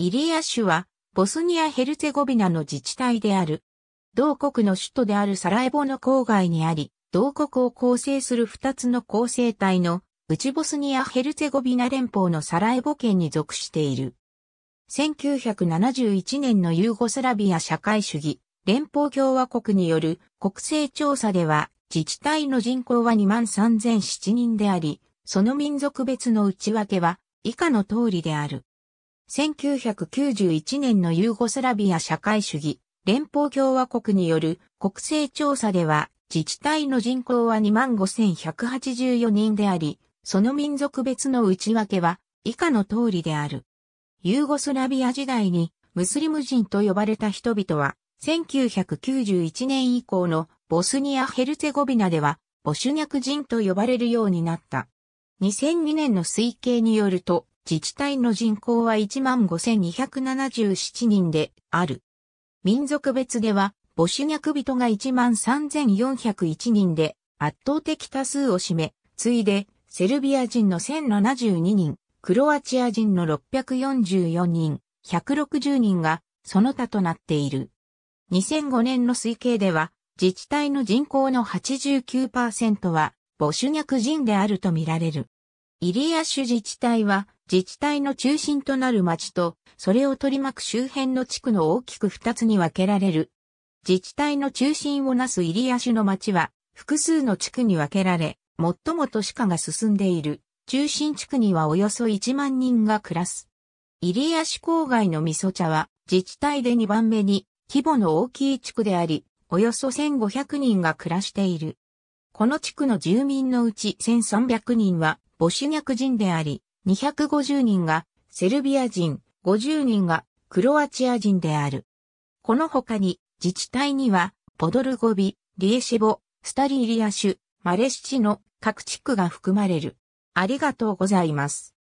イリア州は、ボスニア・ヘルツェゴビナの自治体である。同国の首都であるサラエボの郊外にあり、同国を構成する二つの構成体の、内ボスニア・ヘルツェゴビナ連邦のサラエボ県に属している。1971年のユーゴスラビア社会主義連邦共和国による国勢調査では、自治体の人口は23,007人であり、その民族別の内訳は以下の通りである。1991年のユーゴスラビア社会主義連邦共和国による国勢調査では自治体の人口は25,184人であり、その民族別の内訳は以下の通りである。ユーゴスラビア時代にムスリム人と呼ばれた人々は1991年以降のボスニア・ヘルツェゴビナではボシュニャク人と呼ばれるようになった。2002年の推計によると自治体の人口は15,277人である。民族別では、母主逆人が13,401人で、圧倒的多数を占め、次いで、セルビア人の1072人、クロアチア人の644人、160人が、その他となっている。2005年の推計では、自治体の人口の89%は、母主逆人であるとみられる。イリア州自治体は、自治体の中心となる町と、それを取り巻く周辺の地区の大きく二つに分けられる。自治体の中心をなすイリア州の町は、複数の地区に分けられ、最も都市化が進んでいる、中心地区にはおよそ1万人が暮らす。イリア市郊外の味噌茶は、自治体で2番目に、規模の大きい地区であり、およそ1500人が暮らしている。この地区の住民のうち1300人は、ボシュニャク人であり、250人がセルビア人、50人がクロアチア人である。この他に自治体にはポドルゴビ、リエシェボ、スタリーリアシュ、マレシチの各地区が含まれる。ありがとうございます。